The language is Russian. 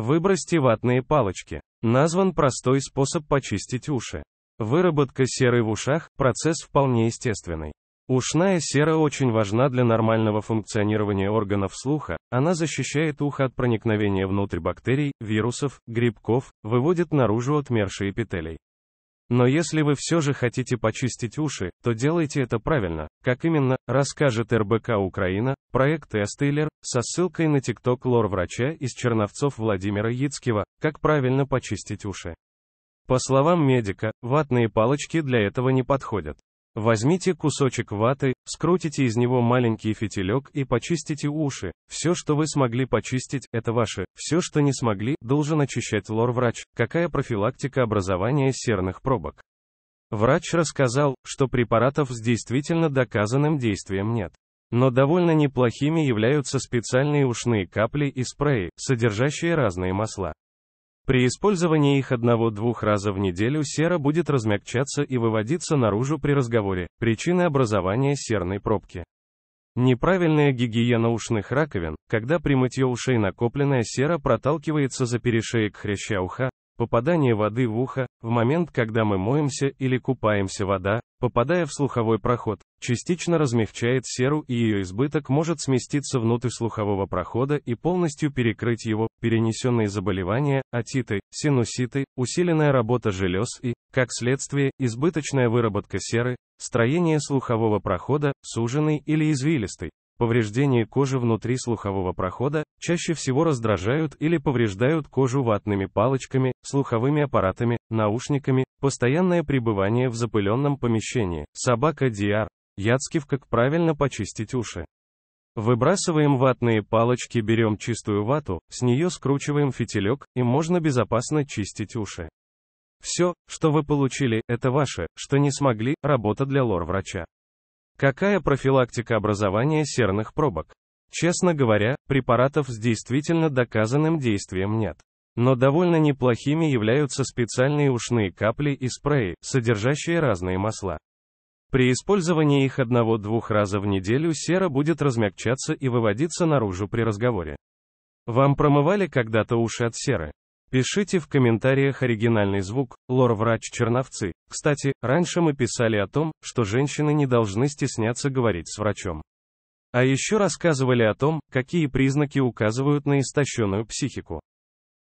Выбросьте ватные палочки. Назван простой способ почистить уши. Выработка серы в ушах – процесс вполне естественный. Ушная сера очень важна для нормального функционирования органов слуха, она защищает ухо от проникновения внутрь бактерий, вирусов, грибков, выводит наружу отмершие эпителий. Но если вы все же хотите почистить уши, то делайте это правильно, как именно, расскажет РБК Украина, проект Эстейлер, со ссылкой на тикток лор-врача из Черновцов Владимира Яцкива, как правильно почистить уши. По словам медика, ватные палочки для этого не подходят. Возьмите кусочек ваты, скрутите из него маленький фитилек и почистите уши. Все, что вы смогли почистить, это ваше. Все, что не смогли, должен очищать лор-врач. Какая профилактика образования серных пробок? Врач рассказал, что препаратов с действительно доказанным действием нет. Но довольно неплохими являются специальные ушные капли и спреи, содержащие разные масла. При использовании их одного-двух раза в неделю сера будет размягчаться и выводиться наружу при разговоре. Причины образования серной пробки. Неправильная гигиена ушных раковин, когда при мытье ушей накопленная сера проталкивается за перешеек хряща уха, попадание воды в ухо, в момент, когда мы моемся или купаемся вода, попадая в слуховой проход, частично размягчает серу и ее избыток может сместиться внутрь слухового прохода и полностью перекрыть его, перенесенные заболевания, атиты, синуситы, усиленная работа желез и, как следствие, избыточная выработка серы, строение слухового прохода, суженный или извилистый, Повреждения кожи внутри слухового прохода чаще всего раздражают или повреждают кожу ватными палочками, слуховыми аппаратами, наушниками, постоянное пребывание в запыленном помещении. Собака Диар. Яцкив, как правильно почистить уши. Выбрасываем ватные палочки, берем чистую вату, с нее скручиваем фитилек, и можно безопасно чистить уши. Все, что вы получили, это ваше, что не смогли, работа для лор-врача. Какая профилактика образования серных пробок? Честно говоря, препаратов с действительно доказанным действием нет. Но довольно неплохими являются специальные ушные капли и спреи, содержащие разные масла. При использовании их одного-двух раза в неделю сера будет размягчаться и выводиться наружу при разговоре. Вам промывали когда-то уши от серы? Пишите в комментариях оригинальный звук, лор-врач Черновцы. Кстати, раньше мы писали о том, что женщины не должны стесняться говорить с врачом. А еще рассказывали о том, какие признаки указывают на истощенную психику.